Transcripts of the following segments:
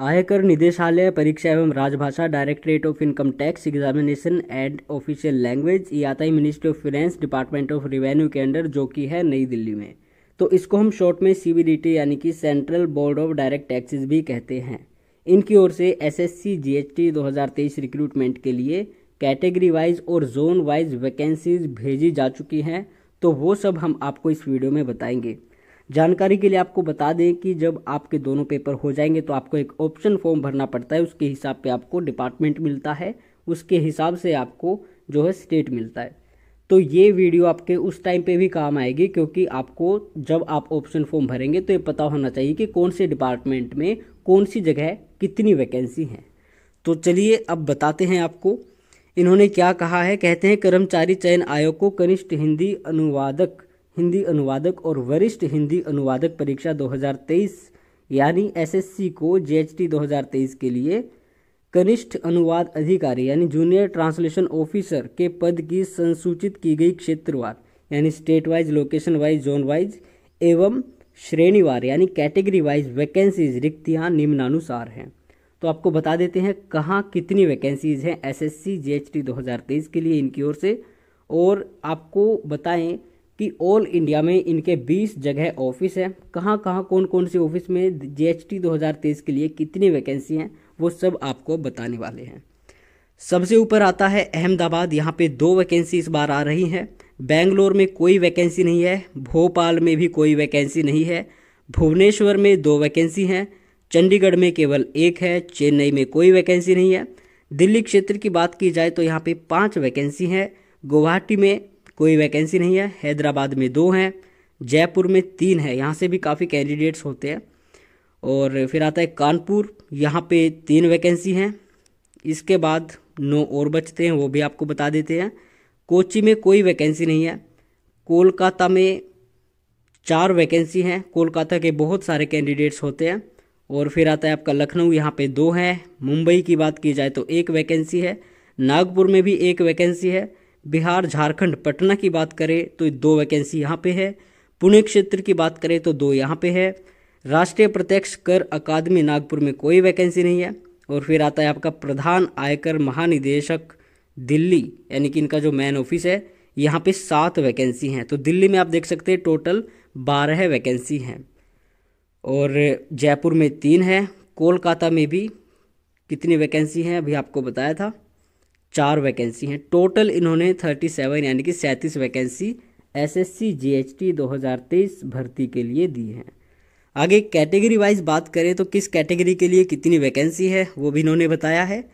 आयकर निदेशालय परीक्षा एवं राजभाषा directorate of income tax examination and official language ये आता है ministry of finance department of revenue के अंडर जो कि है नई दिल्ली में तो इसको हम शॉर्ट में सी यानी कि central board of direct taxes भी कहते हैं इनकी ओर से एस दो हज़ार तेईस रिक्रूटमेंट के लिए कैटेगरी वाइज और जोन वाइज वैकेंसीज भेजी जा चुकी हैं तो वो सब हम आपको इस वीडियो में बताएंगे जानकारी के लिए आपको बता दें कि जब आपके दोनों पेपर हो जाएंगे तो आपको एक ऑप्शन फॉर्म भरना पड़ता है उसके हिसाब पे आपको डिपार्टमेंट मिलता है उसके हिसाब से आपको जो है स्टेट मिलता है तो ये वीडियो आपके उस टाइम पे भी काम आएगी क्योंकि आपको जब आप ऑप्शन फॉर्म भरेंगे तो ये पता होना चाहिए कि कौन से डिपार्टमेंट में कौन सी जगह कितनी वैकेंसी हैं तो चलिए अब बताते हैं आपको इन्होंने क्या कहा है कहते हैं कर्मचारी चयन आयोग को कनिष्ठ हिंदी अनुवादक हिंदी अनुवादक और वरिष्ठ हिंदी अनुवादक परीक्षा 2023 यानी एसएससी को जीएचटी 2023 के लिए कनिष्ठ अनुवाद अधिकारी यानी जूनियर ट्रांसलेशन ऑफिसर के पद की संसूचित की गई क्षेत्रवार यानी state wise location wise zone wise एवं श्रेणीवार यानी कैटेगरी वाइज वैकेंसीज रिक्तियाँ निम्नानुसार हैं तो आपको बता देते हैं कहाँ कितनी वैकेंसीज़ हैं एसएससी जीएचटी 2023 के लिए इनकी ओर से और आपको बताएं कि ऑल इंडिया में इनके 20 जगह ऑफिस हैं कहाँ कहाँ कौन कौन से ऑफिस में जीएसटी 2023 के लिए कितनी वैकेंसी हैं वो सब आपको बताने वाले हैं सबसे ऊपर आता है अहमदाबाद यहाँ पे दो वैकेंसी इस बार आ रही हैं बेंगलोर में कोई वैकेंसी नहीं है भोपाल में भी कोई वैकेंसी नहीं है भुवनेश्वर में दो वैकेंसी हैं चंडीगढ़ में केवल एक है चेन्नई में कोई वैकेंसी नहीं है दिल्ली क्षेत्र की बात की जाए तो यहाँ पे पाँच वैकेंसी हैं गुवाहाटी में कोई वैकेंसी नहीं है हैदराबाद में दो हैं जयपुर में तीन है यहाँ से भी काफ़ी कैंडिडेट्स होते हैं और फिर आता है कानपुर यहाँ पे तीन वैकेंसी हैं इसके बाद नौ और बचते हैं वो भी आपको बता देते हैं कोची में कोई वैकेंसी नहीं है कोलकाता में चार वैकेंसी हैं कोलकाता के बहुत सारे कैंडिडेट्स होते हैं और फिर आता है आपका लखनऊ यहाँ पे दो है मुंबई की बात की जाए तो एक वैकेंसी है नागपुर में भी एक वैकेंसी है बिहार झारखंड पटना की बात करें तो दो वैकेंसी यहाँ पे है पुणे क्षेत्र की बात करें तो दो यहाँ पे है राष्ट्रीय प्रत्यक्ष कर अकादमी नागपुर में कोई वैकेंसी नहीं है और फिर आता है आपका प्रधान आयकर महानिदेशक दिल्ली यानी कि इनका जो मैन ऑफिस है यहाँ पे सात वैकेंसी हैं तो दिल्ली में आप देख सकते हैं टोटल बारह है वैकेंसी हैं और जयपुर में तीन है कोलकाता में भी कितनी वैकेंसी हैं अभी आपको बताया था चार वैकेंसी हैं टोटल इन्होंने थर्टी सेवन यानी कि सैंतीस वैकेंसी एसएससी हज़ार 2023 भर्ती के लिए दी हैं आगे कैटेगरी वाइज बात करें तो किस कैटेगरी के लिए कितनी वैकेंसी है वो भी इन्होंने बताया है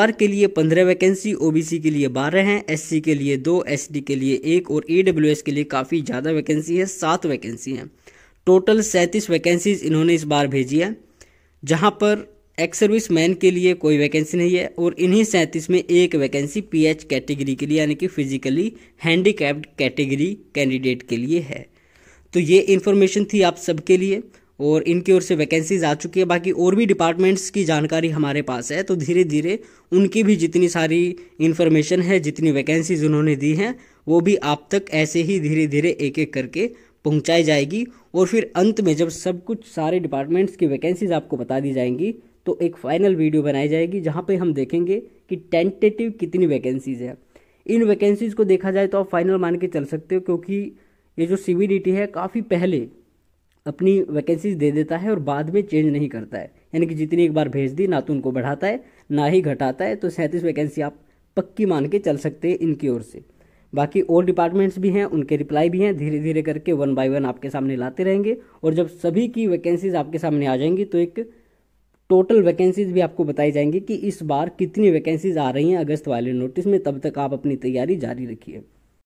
आर के लिए पंद्रह वैकेंसी सी के लिए बारह हैं सी के लिए दो डी के लिए एक और एस के लिए काफ़ी ज़्यादा वैकेंसी है सात वैकेंसी हैं टोटल सैंतीस वैकेंसीज इन्होंने इस बार भेजी है जहाँ पर एक्स सर्विस मैन के लिए कोई वैकेंसी नहीं है और इन्हीं सैंतीस में एक वैकेंसी पीएच कैटेगरी के लिए यानी कि फिजिकली हैंडीकैप्ड कैटेगरी कैंडिडेट के लिए है तो ये इन्फॉर्मेशन थी आप सबके लिए और इनकी ओर से वैकेंसीज आ चुकी है बाकी और भी डिपार्टमेंट्स की जानकारी हमारे पास है तो धीरे धीरे उनकी भी जितनी सारी इन्फॉर्मेशन है जितनी वैकेंसीज उन्होंने दी हैं वो भी आप तक ऐसे ही धीरे धीरे एक एक करके पहुंचाई जाएगी और फिर अंत में जब सब कुछ सारे डिपार्टमेंट्स की वैकेंसीज आपको बता दी जाएंगी तो एक फाइनल वीडियो बनाई जाएगी जहाँ पे हम देखेंगे कि टेंटेटिव कितनी वैकेंसीज़ है इन वैकेंसीज़ को देखा जाए तो आप फाइनल मान के चल सकते हो क्योंकि ये जो सी है काफ़ी पहले अपनी वैकेंसीज दे देता है और बाद में चेंज नहीं करता है यानी कि जितनी एक बार भेज दी ना तो उनको बढ़ाता है ना ही घटाता है तो सैंतीस वैकेंसी आप पक्की मान के चल सकते हैं इनकी ओर से बाकी और डिपार्टमेंट्स भी हैं उनके रिप्लाई भी हैं धीरे धीरे करके वन बाय वन आपके सामने लाते रहेंगे और जब सभी की वैकेंसीज आपके सामने आ जाएंगी तो एक टोटल वैकेंसीज भी आपको बताई जाएंगी कि इस बार कितनी वैकेंसीज आ रही हैं अगस्त वाले नोटिस में तब तक आप अपनी तैयारी जारी रखिए